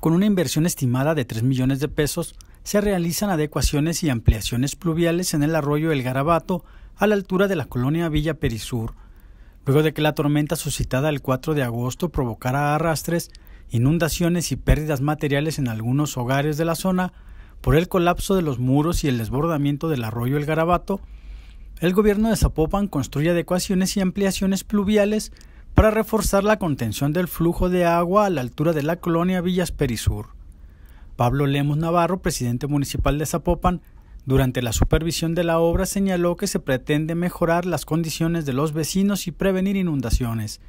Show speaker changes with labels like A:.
A: Con una inversión estimada de 3 millones de pesos, se realizan adecuaciones y ampliaciones pluviales en el arroyo El Garabato, a la altura de la colonia Villa Perisur. Luego de que la tormenta suscitada el 4 de agosto provocara arrastres, inundaciones y pérdidas materiales en algunos hogares de la zona, por el colapso de los muros y el desbordamiento del arroyo El Garabato, el gobierno de Zapopan construye adecuaciones y ampliaciones pluviales para reforzar la contención del flujo de agua a la altura de la colonia Villas Perisur. Pablo Lemos Navarro, presidente municipal de Zapopan, durante la supervisión de la obra señaló que se pretende mejorar las condiciones de los vecinos y prevenir inundaciones.